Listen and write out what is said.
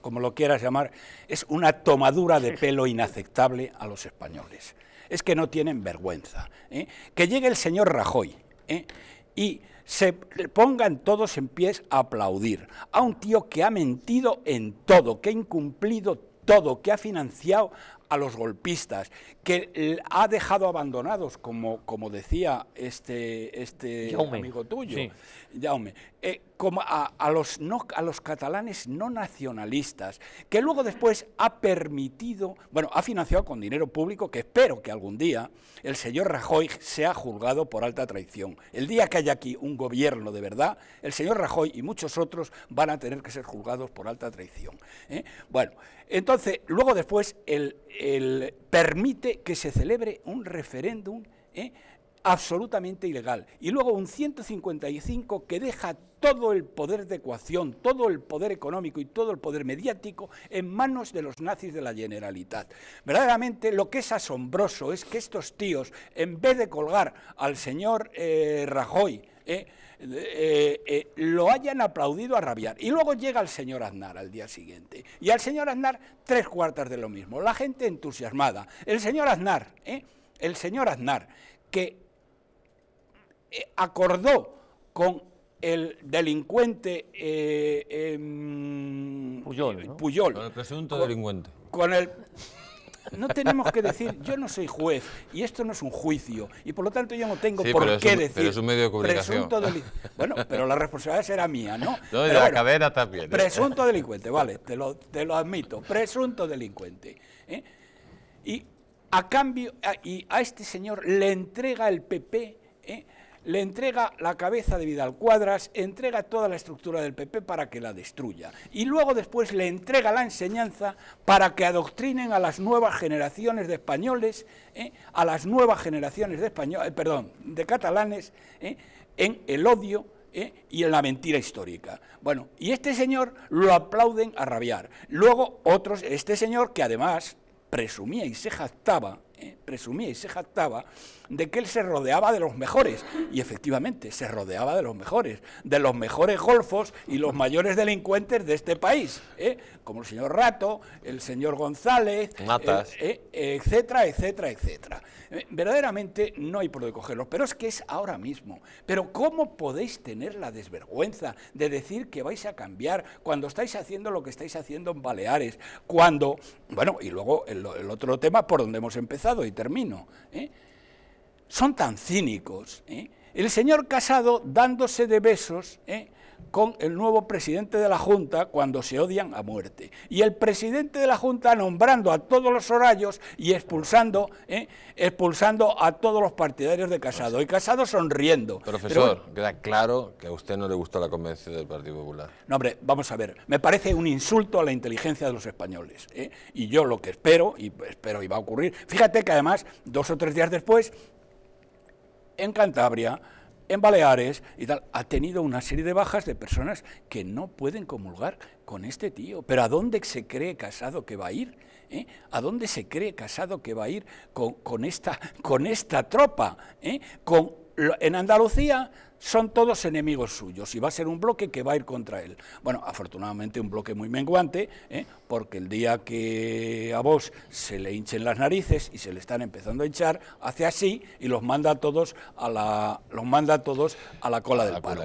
como lo quieras llamar, es una tomadura de pelo inaceptable a los españoles. Es que no tienen vergüenza. ¿eh? Que llegue el señor Rajoy ¿eh? y se pongan todos en pies a aplaudir a un tío que ha mentido en todo, que ha incumplido todo, que ha financiado a los golpistas, que ha dejado abandonados, como, como decía este, este amigo tuyo, eh, como a, los a los catalanes no nacionalistas, que luego después ha permitido, bueno, ha financiado con dinero público, que espero que algún día el señor Rajoy sea juzgado por alta traición. El día que haya aquí un gobierno de verdad, el señor Rajoy y muchos otros van a tener que ser juzgados por alta traición. ¿eh? Bueno, entonces, luego después el el, permite que se celebre un referéndum ¿eh? absolutamente ilegal. Y luego un 155 que deja todo el poder de ecuación, todo el poder económico y todo el poder mediático en manos de los nazis de la Generalitat. Verdaderamente lo que es asombroso es que estos tíos, en vez de colgar al señor eh, Rajoy, eh, eh, lo hayan aplaudido a rabiar. Y luego llega el señor Aznar al día siguiente. Y al señor Aznar tres cuartas de lo mismo. La gente entusiasmada. El señor Aznar, el señor Aznar, que acordó con el delincuente eh, em, Puyol, Con el presunto delincuente. Con el... No tenemos que decir, yo no soy juez y esto no es un juicio y por lo tanto yo no tengo por qué decir. Pero es un medio Presunto delincuente. Bueno, pero la responsabilidad será mía, ¿no? de la también. ¿eh? Presunto delincuente, vale, te lo, admito, presunto delincuente. ¿eh? Y a cambio, y a este señor le entrega el PP le entrega la cabeza de Vidal Cuadras, entrega toda la estructura del PP para que la destruya y luego después le entrega la enseñanza para que adoctrinen a las nuevas generaciones de españoles, eh, a las nuevas generaciones de españoles, eh, perdón, de catalanes eh, en el odio y en la mentira histórica. Bueno, y este señor lo aplauden a rabiar. Luego otros, este señor que además presumía y se jactaba presumía eh, y se jactaba de que él se rodeaba de los mejores. Y efectivamente, se rodeaba de los mejores, de los mejores golfos y los mayores delincuentes de este país, ¿eh? como el señor Rato, el señor González, eh, etcétera, etcétera, etcétera. verdaderamente no hay por dónde cogerlos, pero es que es ahora mismo. Pero ¿cómo podéis tener la desvergüenza de decir que vais a cambiar cuando estáis haciendo lo que estáis haciendo en Baleares? Cuando, bueno, y luego el, el otro tema por donde hemos empezado, y termino, ¿eh? son tan cínicos. ¿eh? El señor Casado dándose de besos, ¿eh? con el nuevo presidente de la Junta cuando se odian a muerte. Y el presidente de la Junta nombrando a todos los horarios y expulsando, ¿eh? expulsando a todos los partidarios de Casado. Y Casado sonriendo. Profesor, queda claro que a usted no le gusta la convención del Partido Popular. No, hombre, vamos a ver. Me parece un insulto a la inteligencia de los españoles. ¿eh? Y yo lo que espero, y espero y va a ocurrir, fíjate que además, dos o tres días después, en Cantabria, en Baleares y tal, ha tenido una serie de bajas de personas que no pueden comulgar con este tío. Pero ¿a dónde se cree Casado que va a ir? ¿Eh? ¿A dónde se cree Casado que va a ir con, esta, con esta tropa? ¿Eh? Con en Andalucía son todos enemigos suyos y va a ser un bloque que va a ir contra él. Bueno, afortunadamente un bloque muy menguante, ¿eh? porque el día que a vos se le hinchen las narices y se le están empezando a hinchar, hace así y los manda a todos a la, los manda todos a la cola del paro.